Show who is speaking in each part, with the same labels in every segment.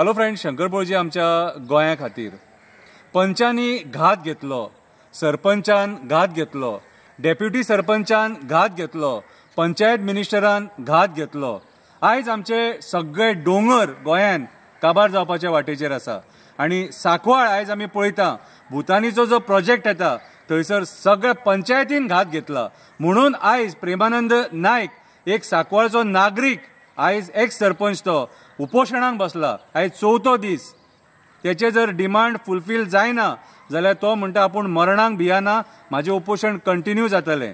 Speaker 1: hello friend शंकरपोळजी आमच्या गोंया खातीर पंचांनी घात घेतलो सरपंचान घात घेतलो डेप्युटी सरपंचान घात घेतलो पंचायत मिनिस्टरान घात घेतलो आयज आमचे सगळे डोंगर गोंयान काबार जावपाच्या वाटेचेर आसा आनी साकवाळ आयज आमी पळयता भुतानीचो जो प्रोजेक्ट येता थंयसर सगळे पंचायतीन घात घेतला म्हणून आयज प्रेमानंद नायक एक साकवाळचो नागरीक आयज एक्स सरपंच तो उपोषणान बसला आयज चवथो दीस त्याचे जर डिमांड फुलफील जायना जाल्यार तो म्हणटा आपूण मरणांक भियाना म्हाजें उपोषण कंटिन्यू जातले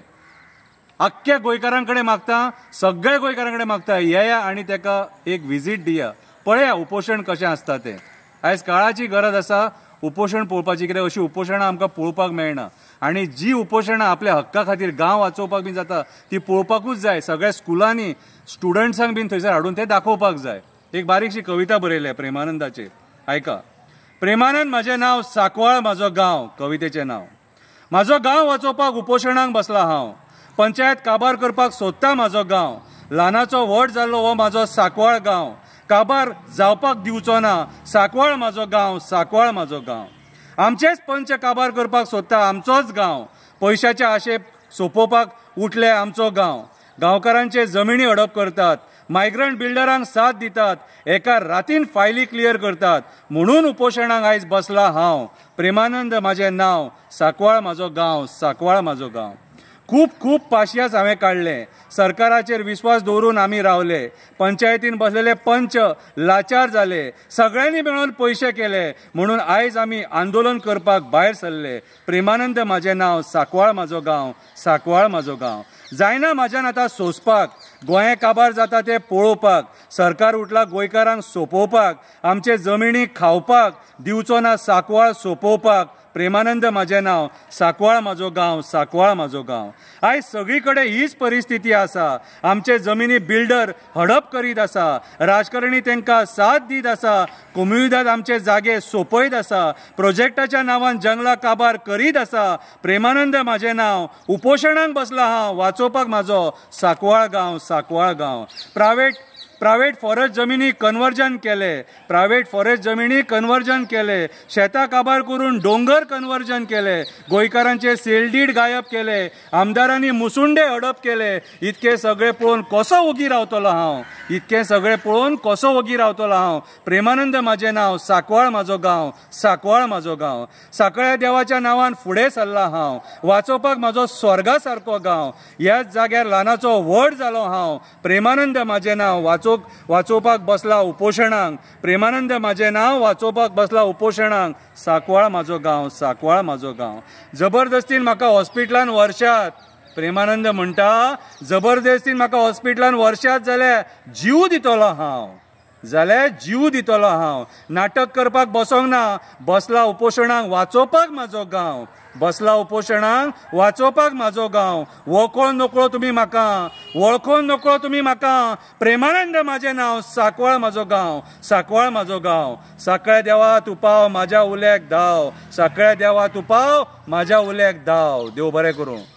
Speaker 1: अख्ख्या गोयकारांकडे मागता सगळ्या गोयकारांकडे मागता येया आणि तेका एक विजीट दिया पळया उपोशण कशें आसता तें आयज काळाची गरज आसा उपोषण पळोवपाची कित्याक अशीं उपोशणां आमकां पळोवपाक मेळना आनी जी उपोशणां आपल्या हक्का खातीर गांव वाचोवपाक बी जाता ती पळोवपाकूच जाय सगळ्या स्कुलांनी स्टुडंट्सांक बीन थंयसर हाडून ते दाखोवपाक जाय एक बारीकशी कविता बरयल्या प्रेमानंदाचे ऐका प्रेमानंद माझे नाव साकवाळ माझं गाव कवितेचे नाव म्हाजो गाव वाचोवपाक उपोषणांक बसला हांव पंचायत काबार करपाक सोदता म्हाजो गाव ल्हानाचो व्हड जाल्लो हो म्हाजो साकवाळ गाव काबार जावपाक दिवचो ना साकवाळ माझो गाव साकवाळ माझो गाव आमचेच पंच काबार करपाक सोदता आमचोच गाव पयशाचे आशेप सोपोवपाक उठले आमचो गाव गावकारांचे जमिनी अडप करतात मायग्रंट बिल्डरांक साथ दितात एका रातीन फायली क्लियर करतात म्हणून उपोशणाक आयज बसला हांव प्रेमानंद माझे नांव साकवाळ माझो गांव साकवाळ माझो गांव खूप खूप पाशियास हांवें काढले सरकाराचेर विश्वास दवरून आम्ही रावले पंचायतीन बसलेले पंच लाचार जाले सगळ्यांनी मिळून पैसे केले म्हणून आयज आम्ही आंदोलन करपाक भायर सरले प्रेमानंद माझे नाव साकवाळ माझो गांव साकवाळ माझो गांव जायना म्हाज्यान आता सोंसपाक गोंय काबार जाता ते पळोवपाक सरकार उठला गोंयकारांक सोंपोवपाक आमचे जमिनी खावपाक दिवचो ना साकवाळ सोंपोवपाक प्रेमानंद माझे नाव साकवाळ माझो गाव साकवाळ माझो गाव आय सगळीकडे हीच परिस्थिती आसा आमचे जमिनी बिल्डर हडप करीत आसा राजकारणी त्यांना साथ दीत आसा कोम्युनिदाद आमचे जागे सोपयत आसा प्रोजेक्टाच्या नावान जंगला काबार करीत आसा प्रेमानंद माझे नाव उपोषणांक बसला हा वाचोवपाक माझो साकवाळ गाव साकवाळ गाव प्रायव्हेट प्रायव्हेट फॉरेस्ट जमिनी कन्वर्जन केले प्रायव्हेट फॉरेस्ट जमिनी कन्वर्जन केले शेतां काबार करून डोंगर कन्वर्जन केले गोयकारांचे सेलडीड गायब केले आमदारांनी मुसुंडे हडप केले इतके सगळे पळोवन कसो ओगी रावतलो हांव इतके सगळे पळोवन कसो ओगी रावतलो हांव प्रेमानंद माझे नाव साकवाळ म्हाजो गांव साकवाळ म्हाजो गांव साकळ्या देवाच्या नांवान फुडें सरला हांव वाचोवपाक म्हाजो स्वर्गा सारको गांव ह्याच जाग्यार ल्हानाचो व्हड जालो हांव प्रेमानंद माझे नाव वाचो लोक वाचोवपाक बसला उपोशणांक प्रेमानंद म्हाजें नांव वाचोवपाक बसला उपोशणांक साकवाळ म्हाजो गांव साकवाळ म्हाजो गांव जबरदस्तीन म्हाका हॉस्पिटलान व्हरशात प्रेमानंद म्हणटा जबरदस्तीन म्हाका हॉस्पिटलान व्हरशात जाल्यार जीव दितलो हांव जाल्यार जीव दितलो हांव नाटक करपाक बसोंक ना बसला उपोशणांक वाचोवपाक म्हाजो गांव बसला उपोशणांक वाचोवपाक म्हाजो गांव वळखोन नकळो तुमी म्हाका वळखोन नकळो तुमी म्हाका प्रेमानंद म्हाजें नांव साकवाळ म्हाजो गांव साकवाळ म्हाजो गांव साकळ्या देवा तूं पाव म्हाज्या उल्याक धांव साकळ्या देवा तूं पाव म्हाज्या उल्याक धांव देव बरें करूं